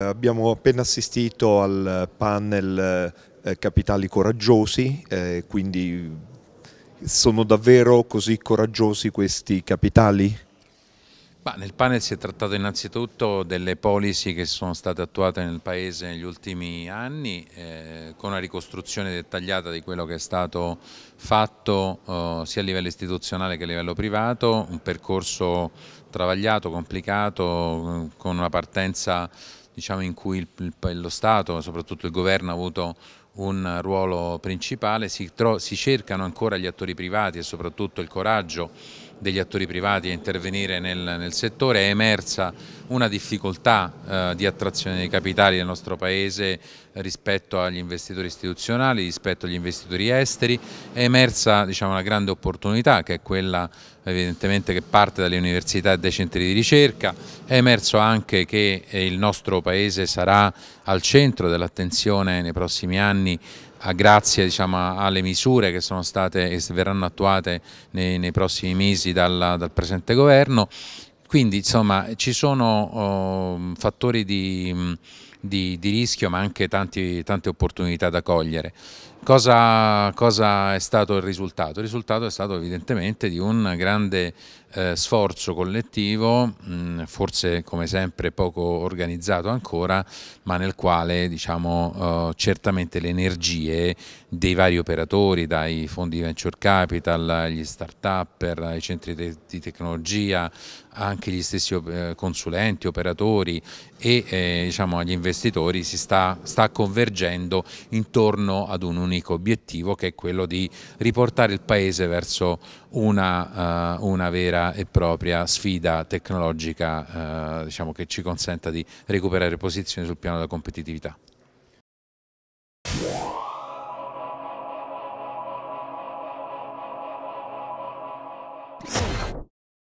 Abbiamo appena assistito al panel eh, Capitali Coraggiosi, eh, quindi sono davvero così coraggiosi questi capitali? Ma nel panel si è trattato innanzitutto delle policy che sono state attuate nel Paese negli ultimi anni, eh, con una ricostruzione dettagliata di quello che è stato fatto eh, sia a livello istituzionale che a livello privato, un percorso travagliato, complicato, con una partenza diciamo, in cui il, il, lo Stato, soprattutto il governo, ha avuto un ruolo principale, si, si cercano ancora gli attori privati e soprattutto il coraggio degli attori privati a intervenire nel, nel settore, è emersa una difficoltà eh, di attrazione dei capitali nel nostro Paese rispetto agli investitori istituzionali, rispetto agli investitori esteri, è emersa diciamo, una grande opportunità che è quella evidentemente che parte dalle università e dai centri di ricerca, è emerso anche che eh, il nostro Paese sarà al centro dell'attenzione nei prossimi anni grazie diciamo, alle misure che sono state e verranno attuate nei, nei prossimi mesi dal, dal presente governo quindi insomma ci sono oh, fattori di di, di rischio ma anche tanti, tante opportunità da cogliere. Cosa, cosa, è stato il risultato? Il risultato è stato evidentemente di un grande eh, sforzo collettivo, mh, forse come sempre poco organizzato ancora, ma nel quale diciamo, eh, certamente le energie dei vari operatori, dai fondi di venture capital, agli start-up, ai centri de, di tecnologia, anche gli stessi eh, consulenti, operatori e eh, diciamo, agli investitori investitori si sta, sta convergendo intorno ad un unico obiettivo che è quello di riportare il Paese verso una, uh, una vera e propria sfida tecnologica uh, diciamo che ci consenta di recuperare posizioni sul piano della competitività. you